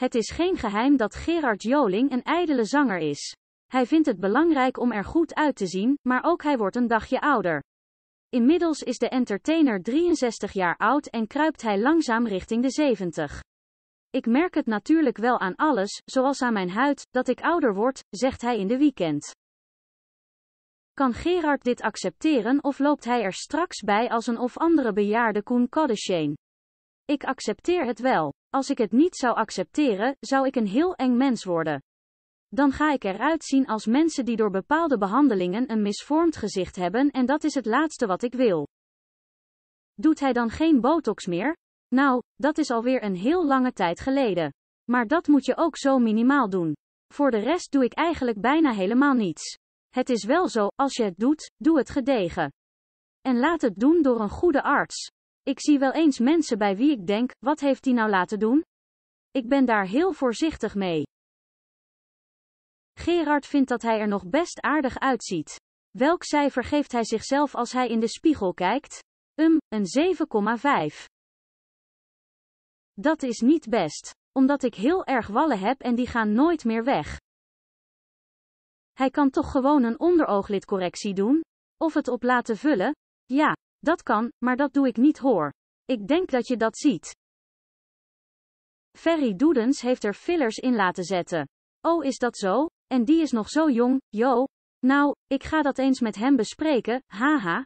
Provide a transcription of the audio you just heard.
Het is geen geheim dat Gerard Joling een ijdele zanger is. Hij vindt het belangrijk om er goed uit te zien, maar ook hij wordt een dagje ouder. Inmiddels is de entertainer 63 jaar oud en kruipt hij langzaam richting de 70. Ik merk het natuurlijk wel aan alles, zoals aan mijn huid, dat ik ouder word, zegt hij in de weekend. Kan Gerard dit accepteren of loopt hij er straks bij als een of andere bejaarde Koen Koddesheen? Ik accepteer het wel. Als ik het niet zou accepteren, zou ik een heel eng mens worden. Dan ga ik eruit zien als mensen die door bepaalde behandelingen een misvormd gezicht hebben en dat is het laatste wat ik wil. Doet hij dan geen botox meer? Nou, dat is alweer een heel lange tijd geleden. Maar dat moet je ook zo minimaal doen. Voor de rest doe ik eigenlijk bijna helemaal niets. Het is wel zo, als je het doet, doe het gedegen. En laat het doen door een goede arts. Ik zie wel eens mensen bij wie ik denk, wat heeft die nou laten doen? Ik ben daar heel voorzichtig mee. Gerard vindt dat hij er nog best aardig uitziet. Welk cijfer geeft hij zichzelf als hij in de spiegel kijkt? Um, een 7,5. Dat is niet best, omdat ik heel erg wallen heb en die gaan nooit meer weg. Hij kan toch gewoon een onderooglidcorrectie doen? Of het op laten vullen? Ja, dat kan, maar dat doe ik niet hoor. Ik denk dat je dat ziet. Ferry Doedens heeft er fillers in laten zetten. Oh is dat zo? En die is nog zo jong, jo. Nou, ik ga dat eens met hem bespreken, haha,